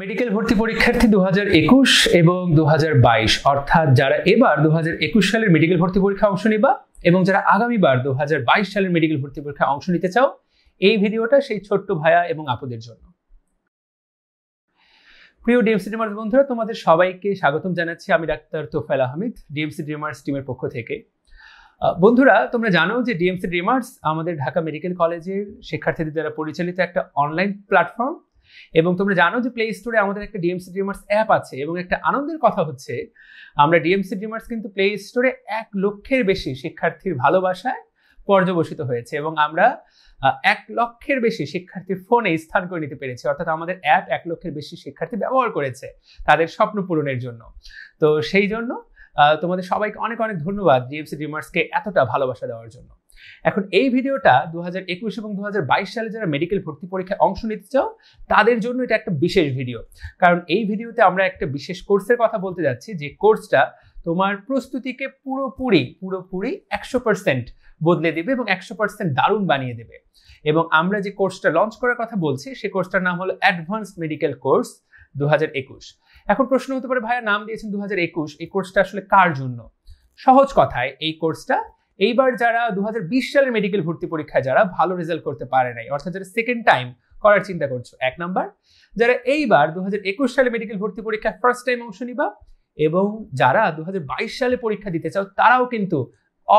medical ভর্তি পরীক্ষার্থী দু একুশ এবং দু বাইশ অর্থাৎ যারা এবার দু একুশ সালের মেডিকেল ভর্তি পরীক্ষা অংশ নেবা এবং যারা আগামীবার দু বাইশ সালের মেডিকেল ভর্তি পরীক্ষা অংশ নিতে চাও এই ভিডিওটা সেই ছোট্ট ভায়া এবং আপুদের জন্য প্রিয় ডিএমসি ডিমার্স বন্ধুরা তোমাদের সবাইকে স্বাগতম জানাচ্ছি আমি doctor Tofayel Ahmed DMC dreamers টিমের পক্ষ থেকে বন্ধুরা তোমরা জানো যে ডিএমসি ড্রিমার্স আমাদের ঢাকা মেডিকেল কলেজের শিক্ষার্থীদের দ্বারা পরিচালিত একটা অনলাইন প্ল্যাটফর্ম এবং তোমরা জানো যে প্লে স্টোরে আমাদের একটা ডিএমসি ড্রিমার্স অ্যাপ আছে এবং একটা আনন্দের কথা হচ্ছে আমরা ডিএমসি ড্রিমার্স কিন্তু প্লে স্টোরে এক লক্ষের বেশি শিক্ষার্থীর ভালোবাসায় পর্যবসিত হয়েছে এবং আমরা এক লক্ষের বেশি শিক্ষার্থীর ফোনে স্থান করে নিতে পেরেছি অর্থাৎ আমাদের অ্যাপ এক লক্ষের বেশি শিক্ষার্থী ব্যবহার করেছে তাদের স্বপ্ন পূরণের জন্য তো সেই জন্য তোমাদের সবাইকে অনেক অনেক ধন্যবাদ ডিএমসি ড্রিমার্সকে এতটা ভালোবাসা দেওয়ার জন্য এখন এই ভিডিওটা দু হাজার একুশ এবং দু সালে যারা মেডিকেল ভর্তি পরীক্ষায় অংশ নিতে চাও তাদের জন্য এটা একটা বিশেষ ভিডিও কারণ এই ভিডিওতে আমরা একটা বিশেষ কোর্সের কথা বলতে যাচ্ছি যে কোর্সটা তোমার প্রস্তুতিকে পুরোপুরি পুরোপুরি একশো পার্সেন্ট বদলে দেবে এবং একশো পার্সেন্ট দারুণ বানিয়ে দেবে এবং আমরা যে কোর্সটা লঞ্চ করার কথা বলছি সেই কোর্সটার নাম হলো অ্যাডভান্স মেডিকেল কোর্স দু এখন প্রশ্ন হতে পারে ভাইয়া নাম দিয়েছেন দু এই কোর্সটা আসলে কার জন্য সহজ কথায় এই কোর্সটা এইবার যারা দু সালের মেডিকেল ভর্তি পরীক্ষায় যারা ভালো রেজাল্ট করতে পারে নাই অর্থাৎ যারা সেকেন্ড টাইম করার চিন্তা করছো এক নাম্বার যারা এইবার দু সালে মেডিকেল ভর্তি পরীক্ষায় ফার্স্ট টাইম অংশ নিবা এবং যারা দু সালে পরীক্ষা দিতে চাও তারাও কিন্তু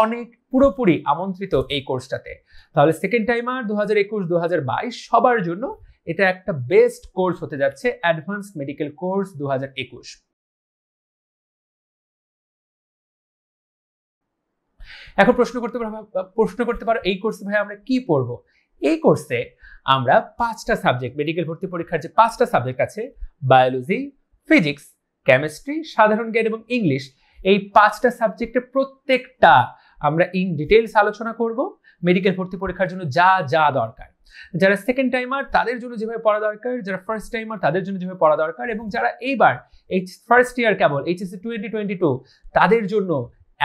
অনেক পুরোপুরি আমন্ত্রিত এই কোর্সটাতে তাহলে সেকেন্ড টাইম আর একুশ দু বাইশ সবার জন্য এটা একটা বেস্ট কোর্স হতে যাচ্ছে অ্যাডভান্স মেডিকেল কোর্স দু একুশ এখন প্রশ্ন করতে পারো প্রশ্ন করতে পারো এই কোর্সে ভাই আমরা কি পড়বো এই কোর্সে আমরা পাঁচটা সাবজেক্ট মেডিকেল ভর্তি পরীক্ষার যে পাঁচটা সাবজেক্ট আছে বায়োলজি ফিজিক্স কেমিস্ট্রি সাধারণ জ্ঞান এবং ইংলিশ এই পাঁচটা সাবজেক্টের প্রত্যেকটা আমরা ইন ডিটেলস আলোচনা করব মেডিকেল ভর্তি পরীক্ষার জন্য যা যা দরকার যারা সেকেন্ড টাইমার তাদের জন্য যেভাবে পড়া দরকার যারা ফার্স্ট টাইমার তাদের জন্য যেভাবে পড়া দরকার এবং যারা এইবার এইচ ফার্স্ট ইয়ার কেবল এইচএসসি টোয়েন্টি টোয়েন্টি টু তাদের জন্য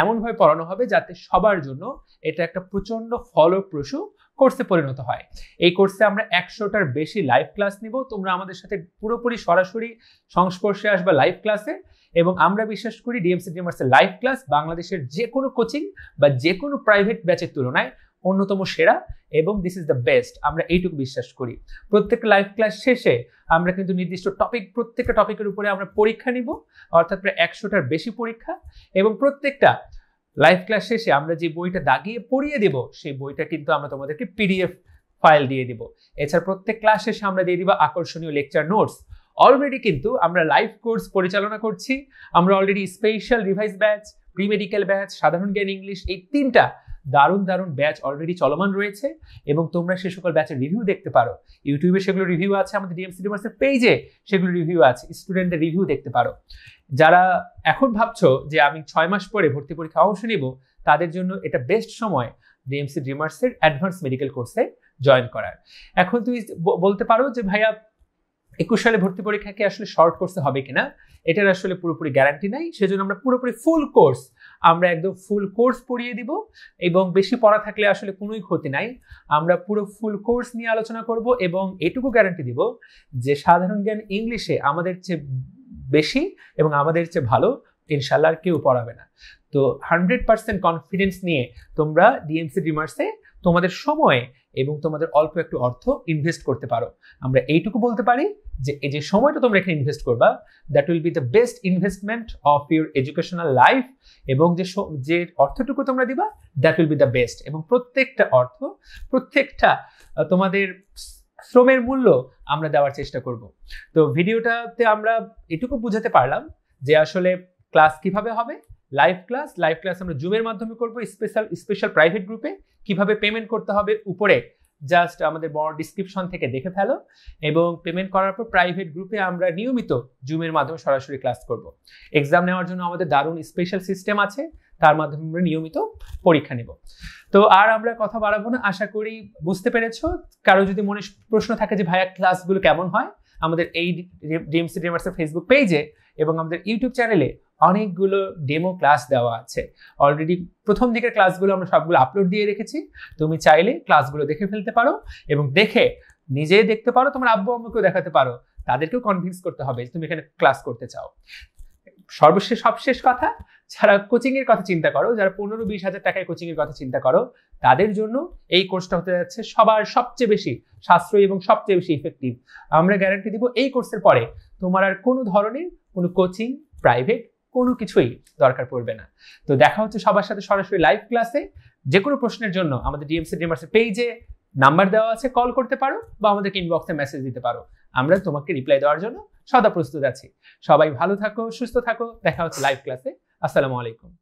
এমনভাবে পড়ানো হবে যাতে সবার জন্য এটা একটা প্রচণ্ড ফলপ্রসূ কোর্সে পরিণত হয় এই কোর্সে আমরা একশোটার বেশি লাইভ ক্লাস নিব তোমরা আমাদের সাথে পুরোপুরি সরাসরি সংস্পর্শে আসবা লাইভ ক্লাসে এবং আমরা বিশ্বাস করি ডিএমসি ডিমার্সের লাইভ ক্লাস বাংলাদেশের যে কোনো কোচিং বা যে কোনো প্রাইভেট ব্যাচের তুলনায় অন্যতম সেরা এবং দিস ইজ দ্য বেস্ট আমরা এইটুকু বিশ্বাস করি প্রত্যেক লাইভ ক্লাস শেষে আমরা কিন্তু নির্দিষ্ট টপিক প্রত্যেকটা টপিকের উপরে আমরা পরীক্ষা নিব অর্থাৎ প্রায় একশোটার বেশি পরীক্ষা এবং প্রত্যেকটা লাইভ ক্লাস শেষে আমরা যে বইটা দাগিয়ে পড়িয়ে দেব সেই বইটা কিন্তু আমরা তোমাদেরকে পিডিএফ ফাইল দিয়ে দিব এছাড়া প্রত্যেক ক্লাস শেষে আমরা দিয়ে দিব আকর্ষণীয় লেকচার নোটস অলরেডি কিন্তু আমরা লাইভ কোর্স পরিচালনা করছি আমরা already special revise batch pre medical batch সাধারণ জ্ঞান ইংলিশ এই তিনটা দারুণ দারুণ ব্যাচ অলরেডি চলমান রয়েছে এবং তোমরা সে সকল ব্যাচের রিভিউ দেখতে পারো ইউটিউবে সেগুলো রিভিউ আছে আমাদের ডিএমসি ডিমার্সের পেজে সেগুলো রিভিউ আছে স্টুডেন্টদের রিভিউ দেখতে পারো যারা এখন ভাবছো যে আমি ছয় মাস পরে ভর্তি পরীক্ষা অংশ নেব তাদের জন্য এটা বেস্ট সময় ডিএমসি ড্রিমার্সের অ্যাডভান্স মেডিকেল কোর্সে জয়েন করার এখন তুমি বলতে পারো যে ভাইয়া একুশ সালে ভর্তি পরীক্ষাকে আসলে শর্ট কোর্সে হবে কিনা এটার আসলে পুরোপুরি গ্যারান্টি নাই সেজন্য আমরা পুরোপুরি ফুল কোর্স আমরা একদম ফুল কোর্স পড়িয়ে দিব এবং বেশি পড়া থাকলে আসলে কোনোই ক্ষতি নাই আমরা পুরো ফুল কোর্স নিয়ে আলোচনা করব এবং এটুকু গ্যারান্টি দিব যে সাধারণ জ্ঞান ইংলিশে আমাদের চেয়ে বেশি এবং আমাদের চেয়ে ভালো ইনশাল্লাহ কেউ পড়াবে না তো হান্ড্রেড পার্সেন্ট কনফিডেন্স নিয়ে তোমরা ডিএমসি ডিমার্সে তোমাদের সময়ে এবং তোমাদের অল্প একটু অর্থ ইনভেস্ট করতে পারো আমরা এইটুকু বলতে পারি যে এই যে সময়টা তোমরা এখানে ইনভেস্ট করবা that will be the best investment of your educational life এবং যে যে অর্থটুকু তোমরা দিবা that will be the best এবং প্রত্যেকটা অর্থ প্রত্যেকটা তোমাদের শ্রমের মূল্য আমরা দেওয়ার চেষ্টা করব তো ভিডিওটাতে আমরা এটুকু বুঝাতে পারলাম যে আসলে ক্লাস কিভাবে হবে লাইভ ক্লাস লাইভ ক্লাস আমরা জুমের মাধ্যমে করব স্পেশাল স্পেশাল প্রাইভেট গ্রুপে কিভাবে পেমেন্ট করতে হবে উপরে জাস্ট আমাদের বড় ডিসক্রিপশন থেকে দেখে ফেলো এবং পেমেন্ট করার পর প্রাইভেট গ্রুপে আমরা নিয়মিত জুমের মাধ্যমে সরাসরি ক্লাস করব এক্সাম নেওয়ার জন্য আমাদের দারুণ স্পেশাল সিস্টেম আছে তার মাধ্যমে আমরা নিয়মিত পরীক্ষা নেব তো আর আমরা কথা বাড়াবো না আশা করি বুঝতে পেরেছো কারো যদি মনে প্রশ্ন থাকে যে ভাইয়া ক্লাসগুলো কেমন হয় আমাদের এই ডিএমসি ড্রিমার্সের ফেসবুক পেজে এবং আমাদের ইউটিউব চ্যানেলে অনেকগুলো ডেমো ক্লাস দেওয়া আছে অলরেডি প্রথম দিকের ক্লাসগুলো আমরা সবগুলো আপলোড দিয়ে রেখেছি তুমি চাইলে ক্লাসগুলো দেখে ফেলতে পারো এবং দেখে নিজেই দেখতে পারো তোমার আব্বু আম্মুকেও দেখাতে পারো তাদেরকেও কনভিন্স করতে হবে তুমি এখানে ক্লাস করতে চাও সর্বশেষ সবশেষ কথা যারা কোচিংয়ের কথা চিন্তা করো যারা পনেরো বিশ হাজার টাকায় কোচিংয়ের কথা চিন্তা করো তাদের জন্য এই কোর্সটা হতে যাচ্ছে সবার সবচেয়ে বেশি সাশ্রয়ী এবং সবচেয়ে বেশি ইফেক্টিভ আমরা গ্যারান্টি দিব এই কোর্সের পরে তোমার আর কোনো ধরনের কোনো কোচিং প্রাইভেট কোনো কিছুই দরকার পড়বে না তো দেখা হচ্ছে সবার সাথে সরাসরি লাইভ ক্লাসে যে কোনো প্রশ্নের জন্য আমাদের ডিএমসি ডিএমআরসি পেজে নাম্বার দেওয়া আছে কল করতে পারো বা আমাদেরকে ইনবক্সে মেসেজ দিতে পারো আমরা তোমাকে রিপ্লাই দেওয়ার জন্য সদা প্রস্তুত আছি সবাই ভালো থাকো সুস্থ থাকো দেখা হচ্ছে লাইভ ক্লাসে আসসালামু আলাইকুম